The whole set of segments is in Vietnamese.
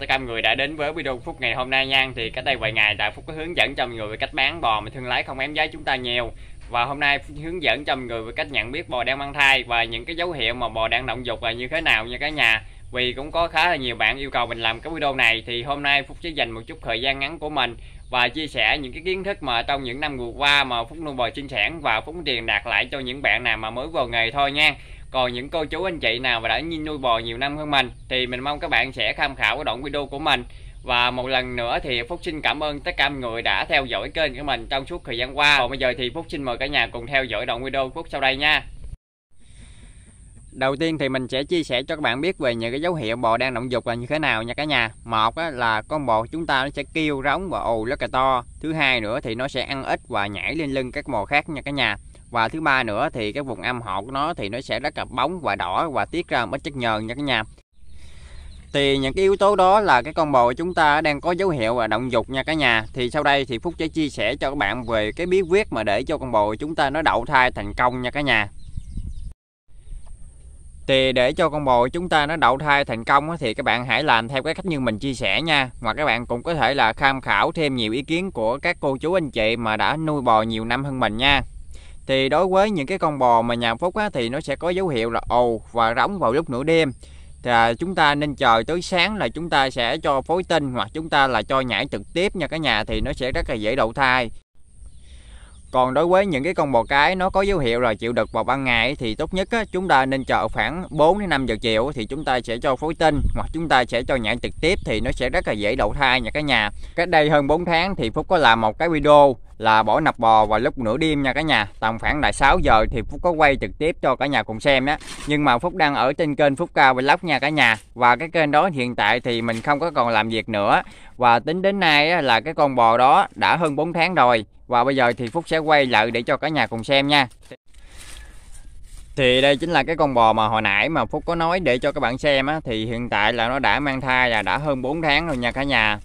tất cả mọi người đã đến với video Phúc ngày hôm nay nha Thì cách đây vài ngày tại Phúc có hướng dẫn cho mọi người về cách bán bò mà thương lái không ém giá chúng ta nhiều Và hôm nay hướng dẫn cho mọi người về cách nhận biết bò đang mang thai Và những cái dấu hiệu mà bò đang động dục là như thế nào nha cả nhà vì cũng có khá là nhiều bạn yêu cầu mình làm cái video này thì hôm nay Phúc sẽ dành một chút thời gian ngắn của mình và chia sẻ những cái kiến thức mà trong những năm vừa qua mà Phúc nuôi bò sinh sản và Phúc truyền đạt lại cho những bạn nào mà mới vào nghề thôi nha còn những cô chú anh chị nào mà đã nuôi bò nhiều năm hơn mình thì mình mong các bạn sẽ tham khảo cái đoạn video của mình và một lần nữa thì Phúc xin cảm ơn tất cả mọi người đã theo dõi kênh của mình trong suốt thời gian qua. Còn bây giờ thì Phúc xin mời cả nhà cùng theo dõi đoạn video Phúc sau đây nha. Đầu tiên thì mình sẽ chia sẻ cho các bạn biết về những cái dấu hiệu bò đang động dục là như thế nào nha cả nhà. Một á, là con bò chúng ta nó sẽ kêu rống và ù rất là to. Thứ hai nữa thì nó sẽ ăn ít và nhảy lên lưng các bò khác nha cả nhà. Và thứ ba nữa thì cái vùng âm hộ của nó thì nó sẽ rất là bóng và đỏ và tiết ra một ít chất nhờn nha cả nhà. Thì những cái yếu tố đó là cái con bò chúng ta đang có dấu hiệu và động dục nha cả nhà. Thì sau đây thì Phúc sẽ chia sẻ cho các bạn về cái bí quyết mà để cho con bò chúng ta nó đậu thai thành công nha cả nhà thì để cho con bò chúng ta nó đậu thai thành công thì các bạn hãy làm theo cái cách như mình chia sẻ nha hoặc các bạn cũng có thể là tham khảo thêm nhiều ý kiến của các cô chú anh chị mà đã nuôi bò nhiều năm hơn mình nha thì đối với những cái con bò mà nhà phúc á, thì nó sẽ có dấu hiệu là ồ và rống vào lúc nửa đêm thì à, chúng ta nên chờ tới sáng là chúng ta sẽ cho phối tinh hoặc chúng ta là cho nhảy trực tiếp nha cả nhà thì nó sẽ rất là dễ đậu thai còn đối với những cái con bò cái nó có dấu hiệu là chịu đực vào ban ngày thì tốt nhất á, chúng ta nên chờ khoảng 4 đến 5 giờ chiều thì chúng ta sẽ cho phối tinh hoặc chúng ta sẽ cho nhãn trực tiếp thì nó sẽ rất là dễ đậu thai nha cả nhà. Cách đây hơn 4 tháng thì Phúc có làm một cái video là bỏ nạp bò vào lúc nửa đêm nha cả nhà tầm khoảng là 6 giờ thì Phúc có quay trực tiếp cho cả nhà cùng xem đó nhưng mà Phúc đang ở trên kênh Phúc Cao Vlog nha cả nhà và cái kênh đó hiện tại thì mình không có còn làm việc nữa và tính đến nay là cái con bò đó đã hơn 4 tháng rồi và bây giờ thì Phúc sẽ quay lại để cho cả nhà cùng xem nha thì đây chính là cái con bò mà hồi nãy mà Phúc có nói để cho các bạn xem á thì hiện tại là nó đã mang thai là đã hơn 4 tháng rồi nha cả nhà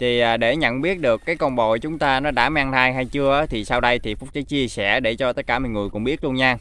thì à, để nhận biết được cái con bò chúng ta nó đã mang thai hay chưa thì sau đây thì Phúc sẽ chia sẻ để cho tất cả mọi người cùng biết luôn nha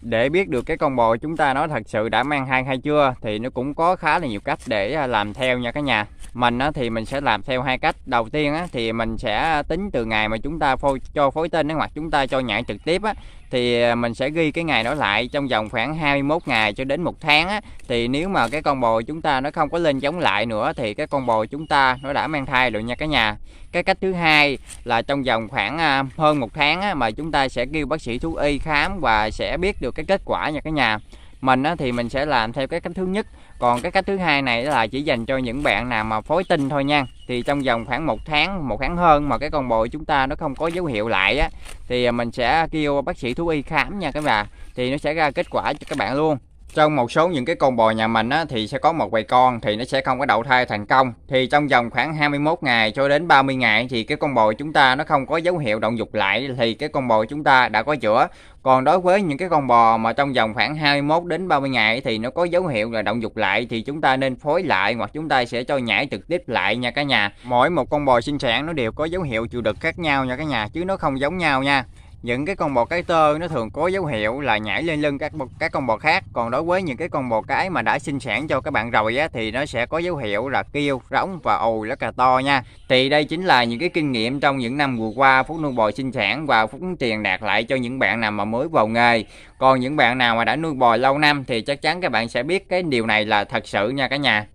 để biết được cái con bò chúng ta nó thật sự đã mang thai hay chưa thì nó cũng có khá là nhiều cách để à, làm theo nha cả nhà mình á, thì mình sẽ làm theo hai cách đầu tiên á, thì mình sẽ tính từ ngày mà chúng ta phôi cho phối tên đó, hoặc chúng ta cho nhãn trực tiếp á, thì à, mình sẽ ghi cái ngày đó lại trong vòng khoảng 21 ngày cho đến một tháng á, thì nếu mà cái con bò chúng ta nó không có lên giống lại nữa thì cái con bò chúng ta nó đã mang thai rồi nha cả nhà cái cách thứ hai là trong vòng khoảng à, hơn một tháng á, mà chúng ta sẽ kêu bác sĩ thú y khám và sẽ biết được cái kết quả nha cả nhà mình á, thì mình sẽ làm theo cái cách thứ nhất còn cái cách thứ hai này là chỉ dành cho những bạn nào mà phối tinh thôi nha thì trong vòng khoảng một tháng một tháng hơn mà cái con bò chúng ta nó không có dấu hiệu lại á thì mình sẽ kêu bác sĩ thú y khám nha các bạn thì nó sẽ ra kết quả cho các bạn luôn trong một số những cái con bò nhà mình á, thì sẽ có một bầy con thì nó sẽ không có đậu thai thành công. Thì trong vòng khoảng 21 ngày cho đến 30 ngày thì cái con bò chúng ta nó không có dấu hiệu động dục lại thì cái con bò chúng ta đã có chữa. Còn đối với những cái con bò mà trong vòng khoảng 21 đến 30 ngày thì nó có dấu hiệu là động dục lại thì chúng ta nên phối lại hoặc chúng ta sẽ cho nhảy trực tiếp lại nha cả nhà. Mỗi một con bò sinh sản nó đều có dấu hiệu chịu đực khác nhau nha cả nhà chứ nó không giống nhau nha những cái con bò cái tơ nó thường có dấu hiệu là nhảy lên lưng các các con bò khác còn đối với những cái con bò cái mà đã sinh sản cho các bạn rồi á, thì nó sẽ có dấu hiệu là kêu rống và ồ rất là to nha thì đây chính là những cái kinh nghiệm trong những năm vừa qua phúc nuôi bò sinh sản và phúc truyền đạt lại cho những bạn nào mà mới vào nghề còn những bạn nào mà đã nuôi bò lâu năm thì chắc chắn các bạn sẽ biết cái điều này là thật sự nha cả nhà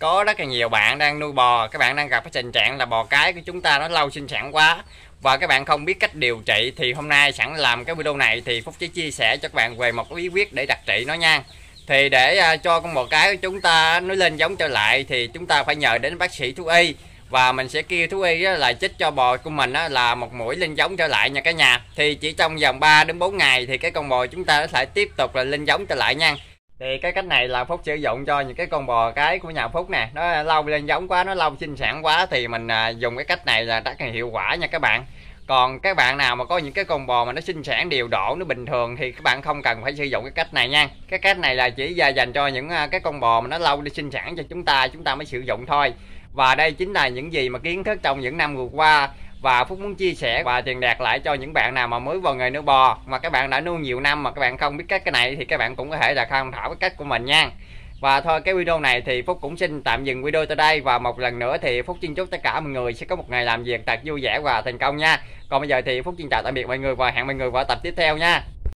có rất là nhiều bạn đang nuôi bò các bạn đang gặp cái tình trạng là bò cái của chúng ta nó lâu sinh sản quá và các bạn không biết cách điều trị thì hôm nay sẵn làm cái video này thì Phúc sẽ chia sẻ cho các bạn về một bí quyết để đặt trị nó nha thì để à, cho con bò cái chúng ta nó lên giống trở lại thì chúng ta phải nhờ đến bác sĩ thú y và mình sẽ kêu thú y là chích cho bò của mình là một mũi lên giống trở lại nha cả nhà thì chỉ trong vòng 3 đến 4 ngày thì cái con bò chúng ta sẽ tiếp tục là lên giống trở lại nha thì cái cách này là phúc sử dụng cho những cái con bò cái của nhà phúc nè nó lâu lên giống quá nó lâu sinh sản quá thì mình à, dùng cái cách này là rất là hiệu quả nha các bạn còn các bạn nào mà có những cái con bò mà nó sinh sản đều đổ nó bình thường thì các bạn không cần phải sử dụng cái cách này nha cái cách này là chỉ dành cho những à, cái con bò mà nó lâu đi sinh sản cho chúng ta chúng ta mới sử dụng thôi và đây chính là những gì mà kiến thức trong những năm vừa qua và Phúc muốn chia sẻ và truyền đạt lại cho những bạn nào mà mới vào nghề nuôi bò mà các bạn đã nuôi nhiều năm mà các bạn không biết cách cái này thì các bạn cũng có thể là tham khảo cái cách của mình nha và thôi cái video này thì Phúc cũng xin tạm dừng video tới đây và một lần nữa thì Phúc xin chúc tất cả mọi người sẽ có một ngày làm việc thật vui vẻ và thành công nha. Còn bây giờ thì Phúc xin chào tạm biệt mọi người và hẹn mọi người vào tập tiếp theo nha.